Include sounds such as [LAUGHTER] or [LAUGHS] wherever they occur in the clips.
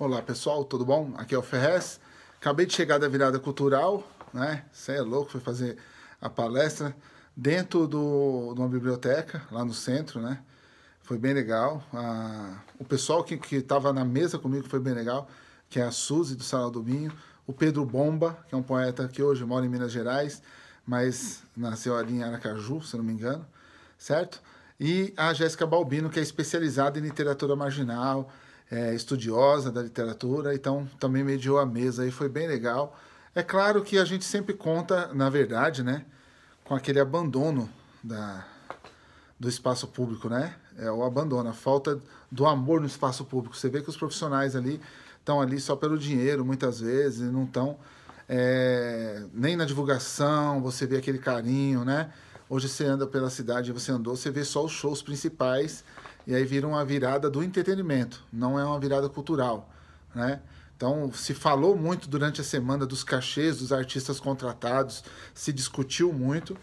Olá pessoal, tudo bom? Aqui é o Ferrez. Acabei de chegar da virada cultural, né? Você é louco, foi fazer a palestra dentro do, de uma biblioteca lá no centro, né? Foi bem legal. Ah, o pessoal que estava na mesa comigo foi bem legal, que é a Suzy do Salão do Minho, o Pedro Bomba, que é um poeta que hoje mora em Minas Gerais, mas nasceu ali em Aracaju, se não me engano, certo? E a Jéssica Balbino, que é especializada em literatura marginal, é, estudiosa da literatura, então também mediou a mesa e foi bem legal. É claro que a gente sempre conta, na verdade, né, com aquele abandono da, do espaço público, né? É o abandono, a falta do amor no espaço público. Você vê que os profissionais ali estão ali só pelo dinheiro, muitas vezes, não estão é, nem na divulgação, você vê aquele carinho, né? Hoje você anda pela cidade, você andou, você vê só os shows principais e aí vira uma virada do entretenimento, não é uma virada cultural, né? Então, se falou muito durante a semana dos cachês dos artistas contratados, se discutiu muito,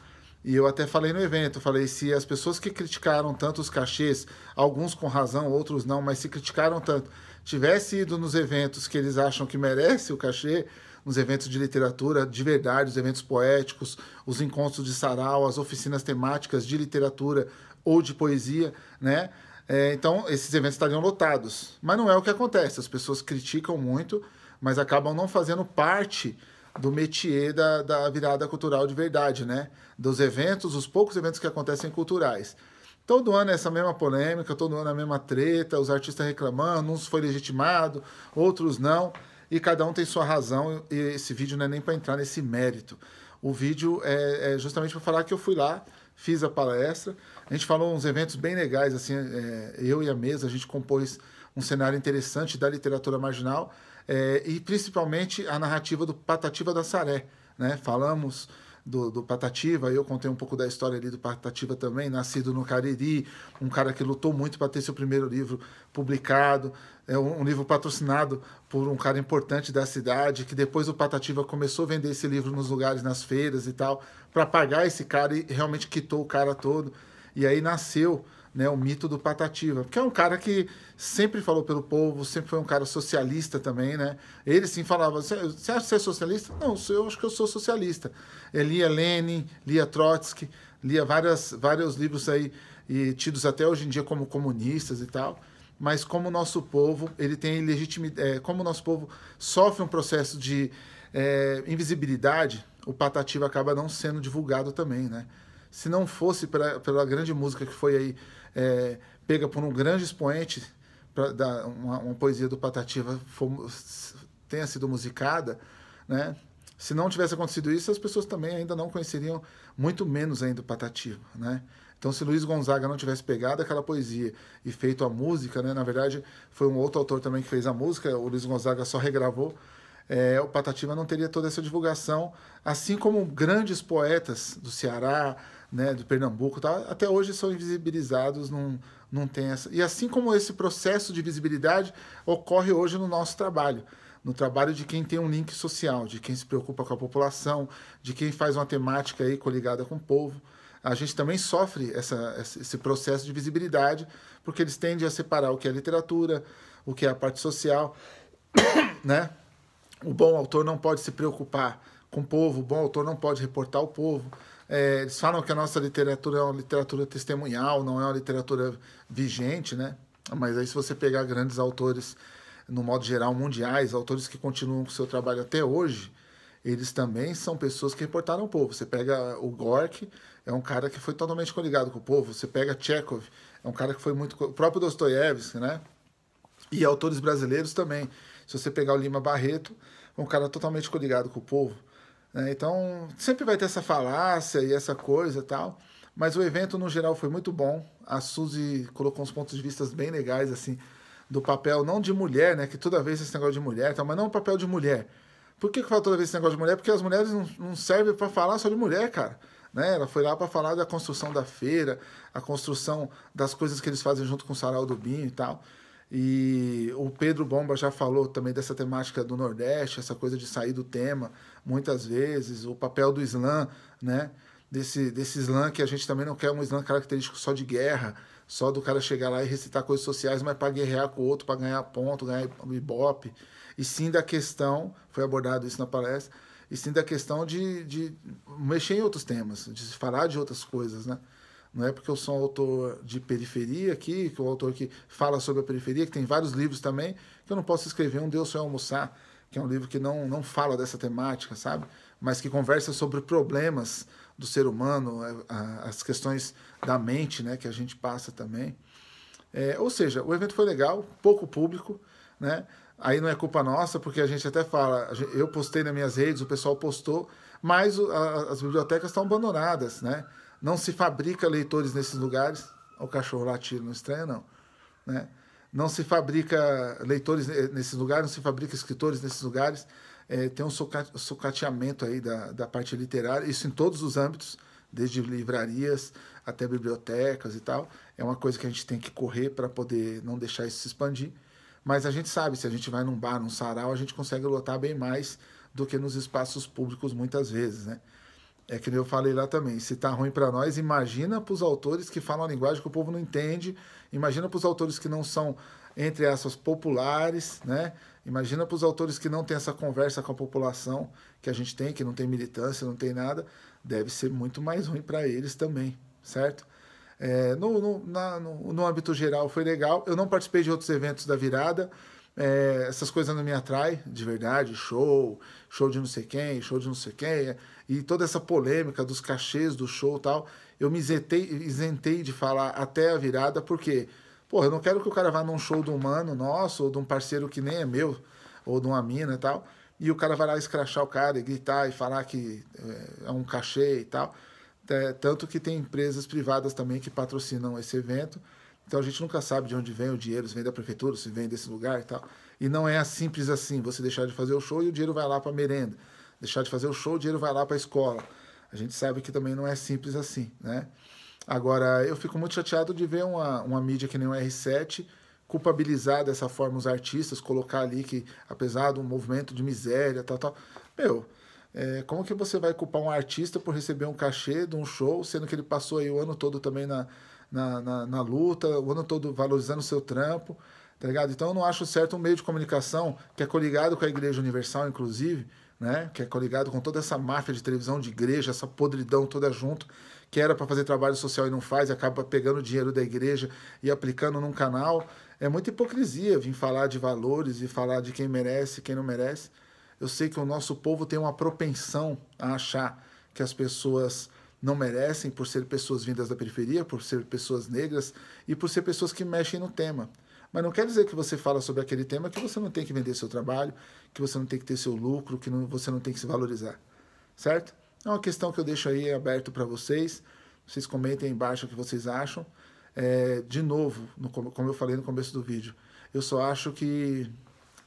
e eu até falei no evento, falei se as pessoas que criticaram tanto os cachês, alguns com razão, outros não, mas se criticaram tanto, tivesse ido nos eventos que eles acham que merece o cachê, nos eventos de literatura de verdade, os eventos poéticos, os encontros de sarau, as oficinas temáticas de literatura ou de poesia, né? É, então, esses eventos estariam lotados. Mas não é o que acontece. As pessoas criticam muito, mas acabam não fazendo parte do métier da, da virada cultural de verdade, né? Dos eventos, os poucos eventos que acontecem culturais. Todo ano é essa mesma polêmica, todo ano é a mesma treta, os artistas reclamando, uns foi legitimado, outros não, e cada um tem sua razão, e esse vídeo não é nem para entrar nesse mérito. O vídeo é, é justamente para falar que eu fui lá, fiz a palestra. A gente falou uns eventos bem legais, assim, é, eu e a mesa, a gente compôs um cenário interessante da literatura marginal é, e principalmente a narrativa do Patativa da Saré. Né? Falamos do, do Patativa, eu contei um pouco da história ali do Patativa também, nascido no Cariri, um cara que lutou muito para ter seu primeiro livro publicado, é um, um, livro patrocinado por um cara importante da cidade, que depois o Patativa começou a vender esse livro nos lugares, nas feiras e tal, para pagar esse cara e realmente quitou o cara todo. E aí nasceu né, o mito do Patativa, porque é um cara que sempre falou pelo povo, sempre foi um cara socialista também, né? Ele sim falava, você acha que você é socialista? Não, eu acho que eu sou socialista. Ele é, lia Lenin, lia Trotsky, lia várias, vários livros aí, e tidos até hoje em dia como comunistas e tal, mas como o nosso povo, ele tem legitimidade, é, como o nosso povo sofre um processo de é, invisibilidade, o Patativa acaba não sendo divulgado também, né? Se não fosse pela grande música que foi aí é, pega por um grande expoente, uma, uma, poesia do Patativa for, tenha sido musicada, né? Se não tivesse acontecido isso, as pessoas também ainda não conheceriam, muito menos ainda o Patativa, né? Então, se Luiz Gonzaga não tivesse pegado aquela poesia e feito a música, né? Na verdade, foi um outro autor também que fez a música, o Luiz Gonzaga só regravou, é, o Patativa não teria toda essa divulgação, assim como grandes poetas do Ceará, né, do Pernambuco, tá, até hoje são invisibilizados, não, não tem essa. E assim como esse processo de visibilidade ocorre hoje no nosso trabalho no trabalho de quem tem um link social, de quem se preocupa com a população, de quem faz uma temática aí coligada com o povo. A gente também sofre essa, esse processo de visibilidade, porque eles tendem a separar o que é literatura, o que é a parte social, [COUGHS] né? o bom autor não pode se preocupar com o povo, o bom autor não pode reportar o povo. É, eles falam que a nossa literatura é uma literatura testemunhal, não é uma literatura vigente, né? Mas aí se você pegar grandes autores, no modo geral, mundiais, autores que continuam com o seu trabalho até hoje, eles também são pessoas que reportaram o povo. Você pega o Gork, é um cara que foi totalmente coligado com o povo. Você pega Chekhov, é um cara que foi muito... O próprio Dostoiévski, né? E autores brasileiros também. Se você pegar o Lima Barreto, um cara totalmente coligado com o povo. Né? Então, sempre vai ter essa falácia e essa coisa e tal. Mas o evento, no geral, foi muito bom. A Suzy colocou uns pontos de vista bem legais, assim, do papel, não de mulher, né? Que toda vez esse negócio de mulher, tal, mas não o papel de mulher. Por que, que fala toda vez esse negócio de mulher? Porque as mulheres não, não servem para falar só de mulher, cara. Né? Ela foi lá para falar da construção da feira, a construção das coisas que eles fazem junto com o Sarau do Binho e tal. E o Pedro Bomba já falou também dessa temática do Nordeste, essa coisa de sair do tema muitas vezes, o papel do Islã, né? Desse, desse Islã que a gente também não quer um Islã característico só de guerra, só do cara chegar lá e recitar coisas sociais, mas para guerrear com o outro, para ganhar ponto, ganhar ibope. E sim da questão, foi abordado isso na palestra, e sim da questão de, de mexer em outros temas, de se falar de outras coisas, né? não é porque eu sou um autor de periferia aqui, que é um autor que fala sobre a periferia, que tem vários livros também, que eu não posso escrever um Deus só é almoçar, que é um livro que não, não fala dessa temática, sabe? Mas que conversa sobre problemas do ser humano, as questões da mente, né, que a gente passa também. É, ou seja, o evento foi legal, pouco público, né? Aí não é culpa nossa, porque a gente até fala, eu postei nas minhas redes, o pessoal postou, mas as bibliotecas estão abandonadas, né? Não se fabrica leitores nesses lugares. O cachorro latido não estranha, não. Né? Não se fabrica leitores eh, nesses lugares, não se fabrica escritores nesses lugares. É, tem um socateamento aí da, da parte literária, isso em todos os âmbitos, desde livrarias até bibliotecas e tal. É uma coisa que a gente tem que correr para poder não deixar isso se expandir. Mas a gente sabe, se a gente vai num bar, num sarau, a gente consegue lotar bem mais do que nos espaços públicos muitas vezes, né? É que eu falei lá também, se tá ruim para nós, imagina para os autores que falam a linguagem que o povo não entende, imagina para os autores que não são, entre aspas, populares, né? Imagina para os autores que não têm essa conversa com a população que a gente tem, que não tem militância, não tem nada, deve ser muito mais ruim para eles também, certo? É, no, no, na, no, no âmbito geral foi legal. Eu não participei de outros eventos da virada, é, essas coisas não me atraem de verdade, show, show de não sei quem, show de não sei quem, é, e toda essa polêmica dos cachês do show tal, eu me isentei, isentei de falar até a virada, porque, pô, eu não quero que o cara vá num show de um mano nosso, ou de um parceiro que nem é meu, ou de uma mina e tal, e o cara vai lá escrachar o cara e gritar e falar que é, é um cachê e tal. É, tanto que tem empresas privadas também que patrocinam esse evento, então a gente nunca sabe de onde vem o dinheiro, se vem da prefeitura, se vem desse lugar e tal. E não é simples assim, você deixar de fazer o show e o dinheiro vai lá para merenda. Deixar de fazer o show, o dinheiro vai lá para a escola. A gente sabe que também não é simples assim, né? Agora, eu fico muito chateado de ver uma, uma mídia que nem o R7 culpabilizar dessa forma os artistas, colocar ali que, apesar de um movimento de miséria, tal, tal. Meu, é, como que você vai culpar um artista por receber um cachê de um show, sendo que ele passou aí o ano todo também na, na, na, na luta, o ano todo valorizando o seu trampo, tá ligado? Então eu não acho certo um meio de comunicação que é coligado com a Igreja Universal, inclusive, né? Que é coligado com toda essa máfia de televisão, de igreja, essa podridão toda junto, que era para fazer trabalho social e não faz, e acaba pegando o dinheiro da igreja e aplicando num canal. É muita hipocrisia vir falar de valores e falar de quem merece, quem não merece. Eu sei que o nosso povo tem uma propensão a achar que as pessoas não merecem por ser pessoas vindas da periferia, por ser pessoas negras e por ser pessoas que mexem no tema. Mas não quer dizer que você fala sobre aquele tema que você não tem que vender seu trabalho, que você não tem que ter seu lucro, que não, você não tem que se valorizar. Certo? É uma questão que eu deixo aí aberto para vocês. Vocês comentem aí embaixo o que vocês acham. É, de novo, no, como eu falei no começo do vídeo, eu só acho que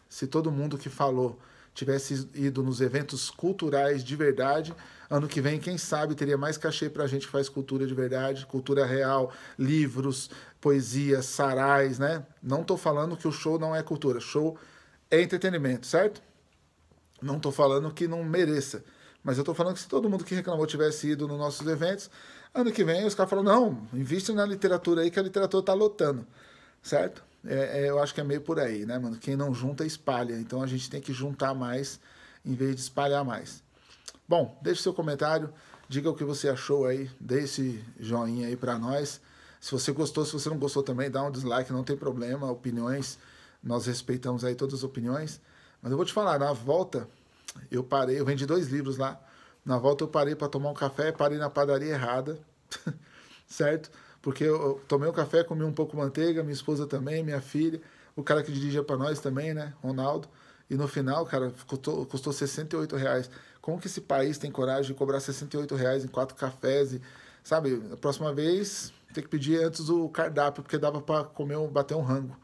se todo mundo que falou tivesse ido nos eventos culturais de verdade. Ano que vem, quem sabe, teria mais cachê para a gente que faz cultura de verdade, cultura real, livros, poesias, sarais, né? Não estou falando que o show não é cultura, show é entretenimento, certo? Não estou falando que não mereça, mas eu estou falando que se todo mundo que reclamou tivesse ido nos nossos eventos, ano que vem os caras falam: não, invista na literatura aí que a literatura está lotando, certo? É, é, eu acho que é meio por aí, né, mano? Quem não junta, espalha. Então a gente tem que juntar mais em vez de espalhar mais. Bom, deixe seu comentário, diga o que você achou aí, dê esse joinha aí para nós. Se você gostou, se você não gostou também, dá um dislike, não tem problema, opiniões, nós respeitamos aí todas as opiniões. Mas eu vou te falar, na volta eu parei, eu vendi dois livros lá. Na volta eu parei para tomar um café, parei na padaria errada, [LAUGHS] certo? porque eu tomei o um café, comi um pouco de manteiga, minha esposa também, minha filha, o cara que dirigia para nós também, né, Ronaldo. E no final, cara, custou, custou 68 reais. Como que esse país tem coragem de cobrar 68 reais em quatro cafés? E, sabe, a próxima vez tem que pedir antes o cardápio, porque dava para comer, um, bater um rango.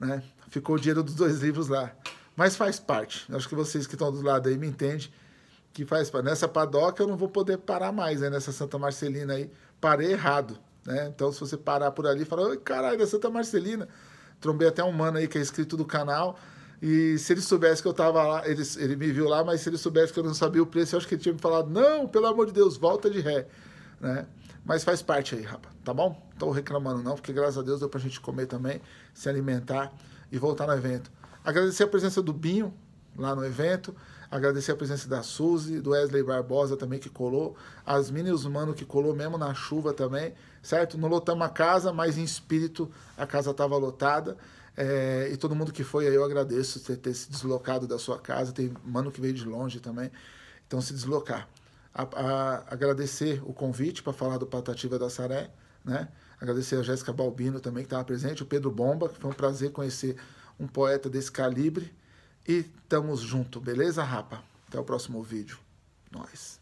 Né? Ficou o dinheiro dos dois livros lá. Mas faz parte. Acho que vocês que estão do lado aí me entendem que faz parte. Nessa padoca eu não vou poder parar mais, né? nessa Santa Marcelina aí. Parei errado. Né? Então, se você parar por ali e falar, caralho, é Santa Marcelina. Trombei até um mano aí que é inscrito do canal. E se ele soubesse que eu tava lá, ele, ele me viu lá, mas se ele soubesse que eu não sabia o preço, eu acho que ele tinha me falado, não, pelo amor de Deus, volta de ré. Né? Mas faz parte aí, rapaz, tá bom? Não tô reclamando não, porque graças a Deus deu pra gente comer também, se alimentar e voltar no evento. Agradecer a presença do Binho lá no evento. Agradecer a presença da Suzy, do Wesley Barbosa também que colou, as Minions Mano que colou mesmo na chuva também, certo? Não lotamos a casa, mas em espírito a casa estava lotada. É, e todo mundo que foi aí, eu agradeço ter, ter se deslocado da sua casa. Tem mano que veio de longe também. Então, se deslocar. A, a, agradecer o convite para falar do Patativa da Saré, né? Agradecer a Jéssica Balbino também, que estava presente, o Pedro Bomba, que foi um prazer conhecer um poeta desse calibre, e estamos junto, beleza, rapa? Até o próximo vídeo. Nós.